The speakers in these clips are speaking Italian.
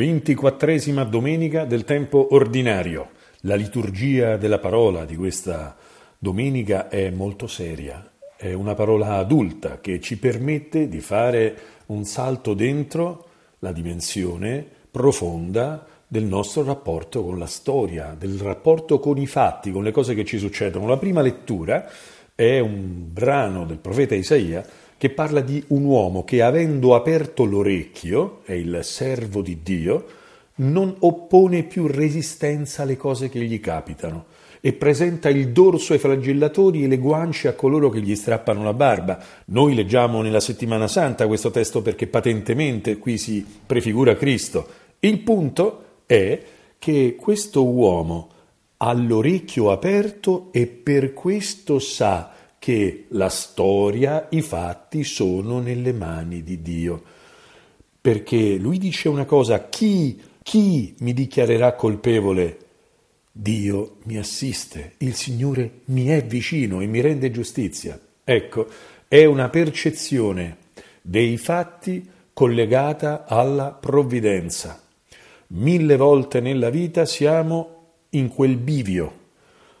Ventiquattresima domenica del tempo ordinario. La liturgia della parola di questa domenica è molto seria, è una parola adulta che ci permette di fare un salto dentro la dimensione profonda del nostro rapporto con la storia, del rapporto con i fatti, con le cose che ci succedono. La prima lettura è un brano del profeta Isaia che parla di un uomo che avendo aperto l'orecchio, è il servo di Dio, non oppone più resistenza alle cose che gli capitano e presenta il dorso ai flagellatori e le guance a coloro che gli strappano la barba. Noi leggiamo nella settimana santa questo testo perché patentemente qui si prefigura Cristo. Il punto è che questo uomo ha l'orecchio aperto e per questo sa che la storia, i fatti sono nelle mani di Dio. Perché lui dice una cosa, chi, chi mi dichiarerà colpevole? Dio mi assiste, il Signore mi è vicino e mi rende giustizia. Ecco, è una percezione dei fatti collegata alla provvidenza. Mille volte nella vita siamo in quel bivio,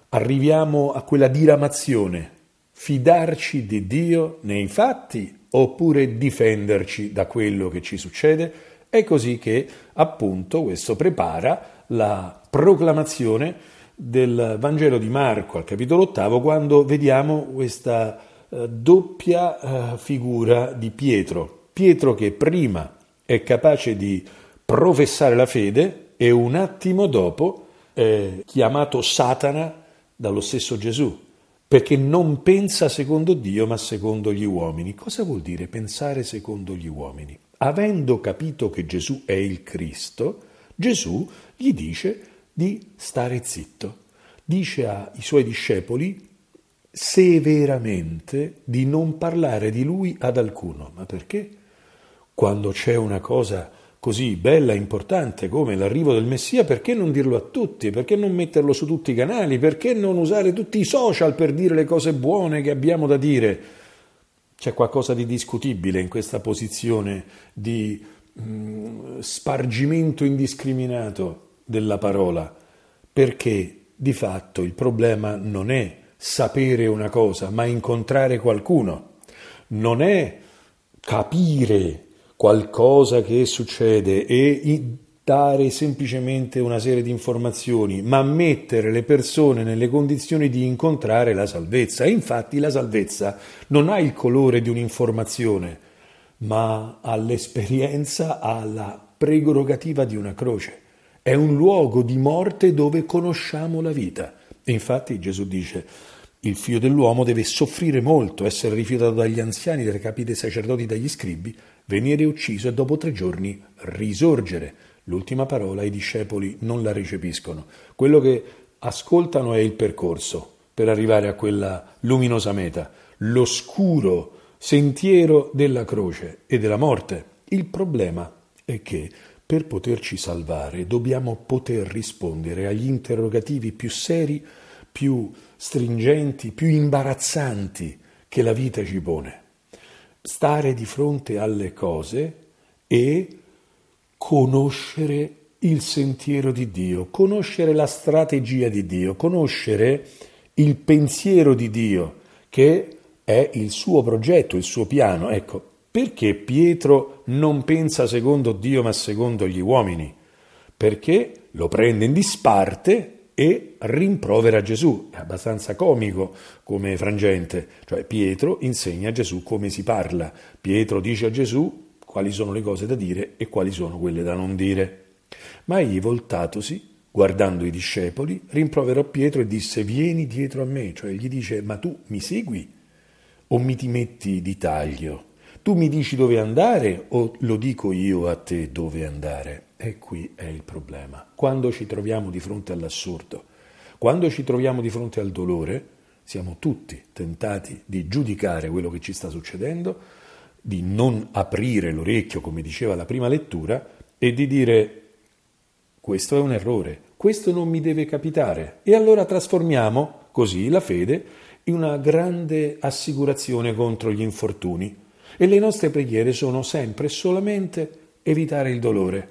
arriviamo a quella diramazione fidarci di Dio nei fatti oppure difenderci da quello che ci succede? È così che appunto questo prepara la proclamazione del Vangelo di Marco al capitolo ottavo quando vediamo questa eh, doppia eh, figura di Pietro. Pietro che prima è capace di professare la fede e un attimo dopo è chiamato Satana dallo stesso Gesù perché non pensa secondo Dio ma secondo gli uomini. Cosa vuol dire pensare secondo gli uomini? Avendo capito che Gesù è il Cristo, Gesù gli dice di stare zitto, dice ai suoi discepoli severamente di non parlare di lui ad alcuno. Ma perché? Quando c'è una cosa così bella e importante come l'arrivo del Messia, perché non dirlo a tutti? Perché non metterlo su tutti i canali? Perché non usare tutti i social per dire le cose buone che abbiamo da dire? C'è qualcosa di discutibile in questa posizione di mh, mm, spargimento indiscriminato della parola, perché di fatto il problema non è sapere una cosa, ma incontrare qualcuno. Non è capire qualcosa che succede e dare semplicemente una serie di informazioni, ma mettere le persone nelle condizioni di incontrare la salvezza. E infatti la salvezza non ha il colore di un'informazione, ma ha l'esperienza, ha la prerogativa di una croce. È un luogo di morte dove conosciamo la vita. E infatti Gesù dice, il figlio dell'uomo deve soffrire molto, essere rifiutato dagli anziani, dai capi dei sacerdoti, dagli scribi venire ucciso e dopo tre giorni risorgere. L'ultima parola i discepoli non la recepiscono. Quello che ascoltano è il percorso per arrivare a quella luminosa meta, l'oscuro sentiero della croce e della morte. Il problema è che per poterci salvare dobbiamo poter rispondere agli interrogativi più seri, più stringenti, più imbarazzanti che la vita ci pone stare di fronte alle cose e conoscere il sentiero di Dio, conoscere la strategia di Dio, conoscere il pensiero di Dio che è il suo progetto, il suo piano. Ecco, perché Pietro non pensa secondo Dio ma secondo gli uomini? Perché lo prende in disparte e rimprovera Gesù. È abbastanza comico come frangente, cioè Pietro insegna a Gesù come si parla. Pietro dice a Gesù quali sono le cose da dire e quali sono quelle da non dire. Ma egli voltatosi, guardando i discepoli, rimproverò Pietro e disse vieni dietro a me, cioè gli dice ma tu mi segui o mi ti metti di taglio? Tu mi dici dove andare o lo dico io a te dove andare? E qui è il problema. Quando ci troviamo di fronte all'assurdo, quando ci troviamo di fronte al dolore, siamo tutti tentati di giudicare quello che ci sta succedendo, di non aprire l'orecchio, come diceva la prima lettura, e di dire questo è un errore, questo non mi deve capitare. E allora trasformiamo così la fede in una grande assicurazione contro gli infortuni. E le nostre preghiere sono sempre e solamente evitare il dolore.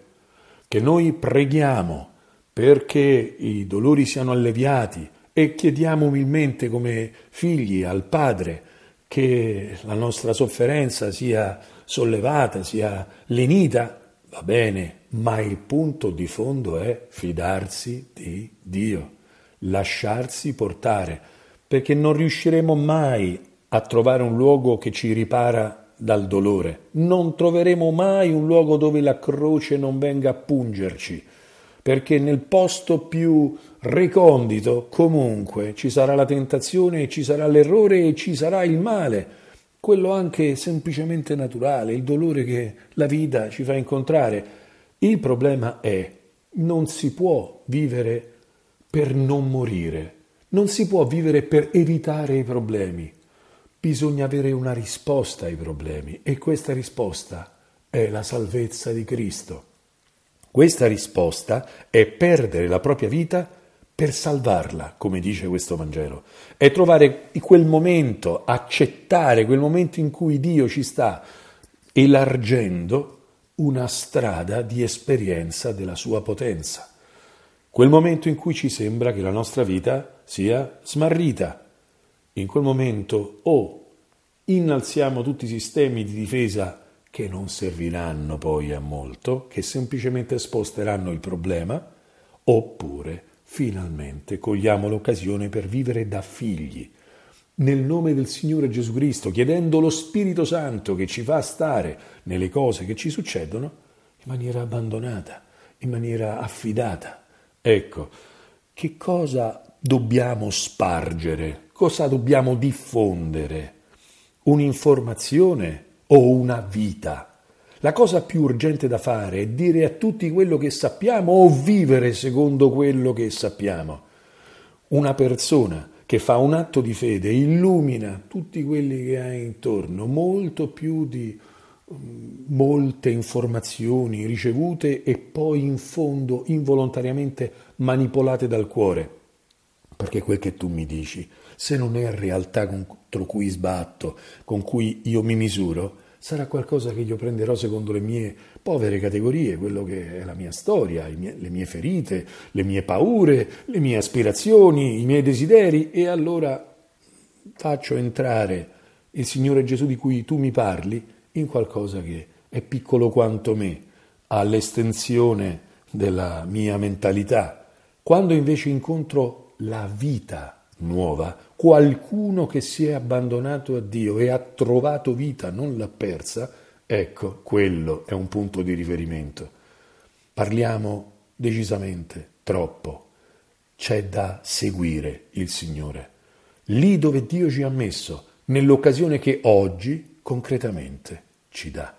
Che noi preghiamo perché i dolori siano alleviati e chiediamo umilmente come figli al Padre che la nostra sofferenza sia sollevata, sia lenita, va bene, ma il punto di fondo è fidarsi di Dio, lasciarsi portare, perché non riusciremo mai a trovare un luogo che ci ripara dal dolore. Non troveremo mai un luogo dove la croce non venga a pungerci, perché nel posto più recondito comunque ci sarà la tentazione, ci sarà l'errore e ci sarà il male, quello anche semplicemente naturale, il dolore che la vita ci fa incontrare. Il problema è non si può vivere per non morire, non si può vivere per evitare i problemi. Bisogna avere una risposta ai problemi e questa risposta è la salvezza di Cristo. Questa risposta è perdere la propria vita per salvarla, come dice questo Vangelo, è trovare quel momento, accettare quel momento in cui Dio ci sta elargendo una strada di esperienza della sua potenza, quel momento in cui ci sembra che la nostra vita sia smarrita, in quel momento o innalziamo tutti i sistemi di difesa che non serviranno poi a molto, che semplicemente sposteranno il problema, oppure finalmente cogliamo l'occasione per vivere da figli, nel nome del Signore Gesù Cristo, chiedendo lo Spirito Santo che ci fa stare nelle cose che ci succedono in maniera abbandonata, in maniera affidata. Ecco, che cosa dobbiamo spargere cosa dobbiamo diffondere? Un'informazione o una vita? La cosa più urgente da fare è dire a tutti quello che sappiamo o vivere secondo quello che sappiamo. Una persona che fa un atto di fede illumina tutti quelli che ha intorno molto più di mm, molte informazioni ricevute e poi in fondo involontariamente manipolate dal cuore perché quel che tu mi dici, se non è realtà contro cui sbatto, con cui io mi misuro, sarà qualcosa che io prenderò secondo le mie povere categorie, quello che è la mia storia, le mie ferite, le mie paure, le mie aspirazioni, i miei desideri e allora faccio entrare il Signore Gesù di cui tu mi parli in qualcosa che è piccolo quanto me, all'estensione della mia mentalità. Quando invece incontro la vita nuova, qualcuno che si è abbandonato a Dio e ha trovato vita, non l'ha persa, ecco, quello è un punto di riferimento. Parliamo decisamente troppo. C'è da seguire il Signore, lì dove Dio ci ha messo, nell'occasione che oggi concretamente ci dà.